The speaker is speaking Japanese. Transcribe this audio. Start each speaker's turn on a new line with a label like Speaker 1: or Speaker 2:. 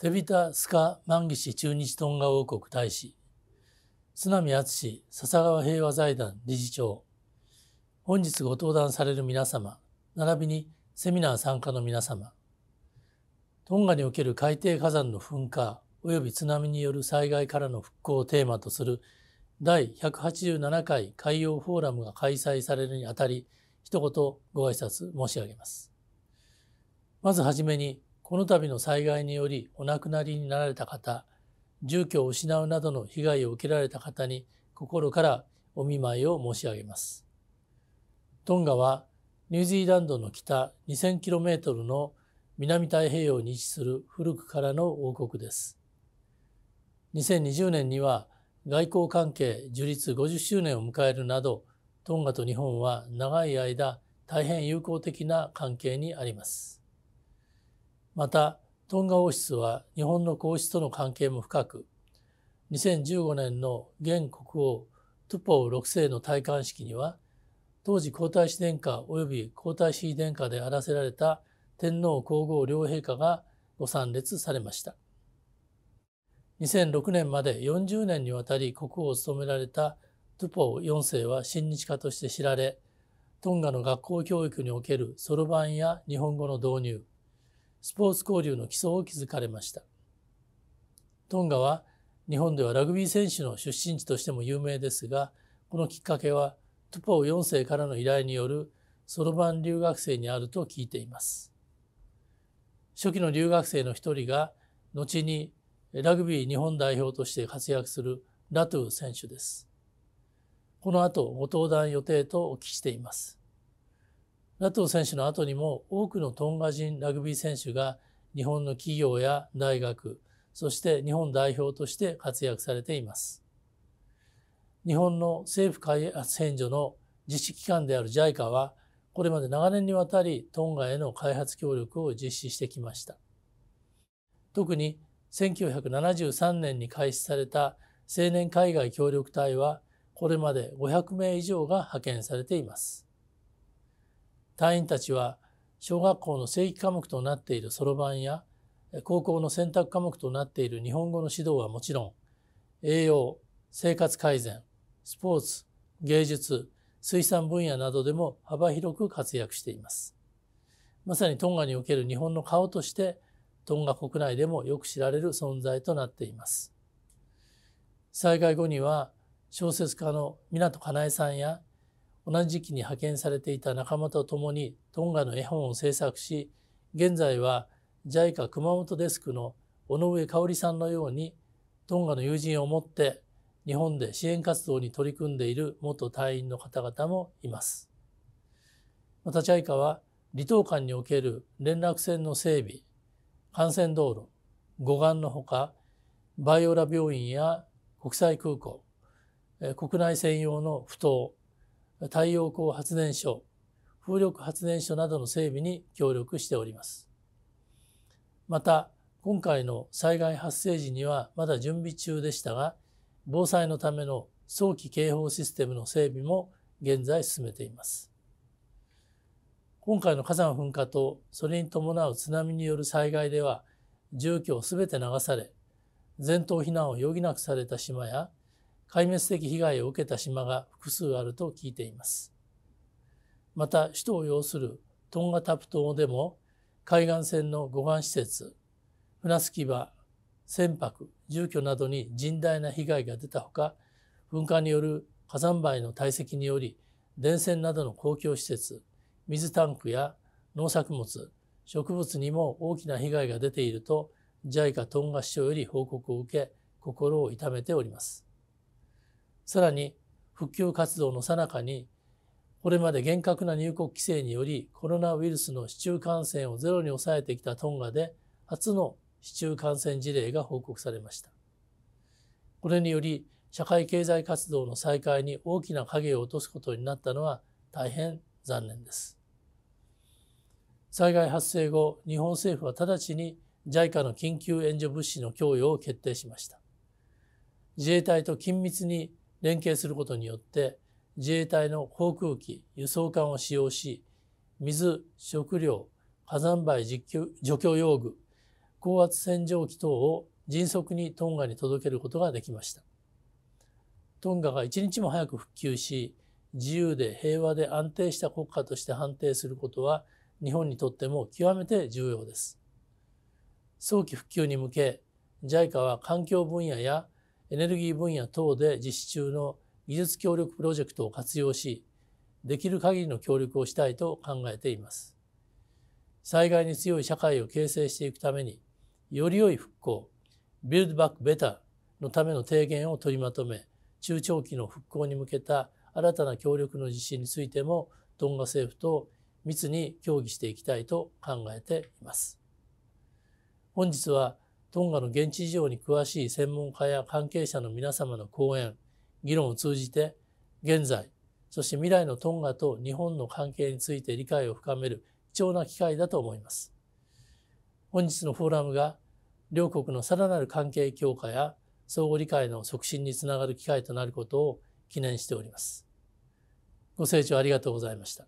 Speaker 1: テビタ・スカ・万岸中日トンガ王国大使、津波敦笹川平和財団理事長、本日ご登壇される皆様、並びにセミナー参加の皆様、トンガにおける海底火山の噴火及び津波による災害からの復興をテーマとする第187回海洋フォーラムが開催されるにあたり、一言ご挨拶申し上げます。まずはじめに、この度の災害によりお亡くなりになられた方、住居を失うなどの被害を受けられた方に心からお見舞いを申し上げます。トンガはニュージーランドの北 2000km の南太平洋に位置する古くからの王国です。2020年には外交関係樹立50周年を迎えるなど、トンガと日本は長い間大変友好的な関係にあります。またトンガ王室は日本の皇室との関係も深く2015年の現国王トゥポウ6世の戴冠式には当時皇太子殿下及び皇太子殿下であらせられた天皇皇后両陛下がご参列されました2006年まで40年にわたり国王を務められたトゥポウ4世は親日家として知られトンガの学校教育におけるそろばんや日本語の導入スポーツ交流の基礎を築かれましたトンガは日本ではラグビー選手の出身地としても有名ですがこのきっかけはトゥポウ4世からの依頼によるそろばん留学生にあると聞いています初期の留学生の一人が後にラグビー日本代表として活躍するラトゥー選手ですこの後ご登壇予定とお聞きしていますナトー選手の後にも多くのトンガ人ラグビー選手が日本の企業や大学、そして日本代表として活躍されています。日本の政府開発援助の実施機関である JICA は、これまで長年にわたりトンガへの開発協力を実施してきました。特に1973年に開始された青年海外協力隊は、これまで500名以上が派遣されています。隊員たちは小学校の正規科目となっているそろばんや高校の選択科目となっている日本語の指導はもちろん栄養生活改善スポーツ芸術水産分野などでも幅広く活躍していますまさにトンガにおける日本の顔としてトンガ国内でもよく知られる存在となっています災害後には小説家の湊かなえさんや同じ時期に派遣されていた仲間と共にトンガの絵本を制作し現在は JICA 熊本デスクの尾上香織さんのようにトンガの友人を持って日本で支援活動に取り組んでいる元隊員の方々もいます。また JICA は離島間における連絡船の整備幹線道路護岸のほかバイオラ病院や国際空港国内専用の埠頭太陽光発電所、風力発電所などの整備に協力しております。また、今回の災害発生時にはまだ準備中でしたが、防災のための早期警報システムの整備も現在進めています。今回の火山噴火とそれに伴う津波による災害では、住居をすべて流され、全島避難を余儀なくされた島や壊滅的被害を受けた島が複数あると聞いています。また首都を要するトンガタプ島でも海岸線の護岸施設船着き場船舶住居などに甚大な被害が出たほか噴火による火山灰の堆積により電線などの公共施設水タンクや農作物植物にも大きな被害が出ていると JICA トンガ市長より報告を受け心を痛めております。さらに復旧活動のさなかにこれまで厳格な入国規制によりコロナウイルスの市中感染をゼロに抑えてきたトンガで初の市中感染事例が報告されました。これにより社会経済活動の再開に大きな影を落とすことになったのは大変残念です。災害発生後、日本政府は直ちに JICA の緊急援助物資の供与を決定しました。自衛隊と緊密に連携することによって自衛隊の航空機輸送艦を使用し水食料火山灰除去用具高圧洗浄機等を迅速にトンガに届けることができましたトンガが一日も早く復旧し自由で平和で安定した国家として判定することは日本にとっても極めて重要です早期復旧に向け JICA は環境分野やエネルギー分野等で実施中の技術協力プロジェクトを活用し、できる限りの協力をしたいと考えています。災害に強い社会を形成していくために、より良い復興、ビルドバックベターのための提言を取りまとめ、中長期の復興に向けた新たな協力の実施についても、トンガ政府と密に協議していきたいと考えています。本日はトンガの現地事情に詳しい専門家や関係者の皆様の講演、議論を通じて、現在、そして未来のトンガと日本の関係について理解を深める貴重な機会だと思います。本日のフォーラムが、両国のさらなる関係強化や相互理解の促進につながる機会となることを記念しております。ご清聴ありがとうございました。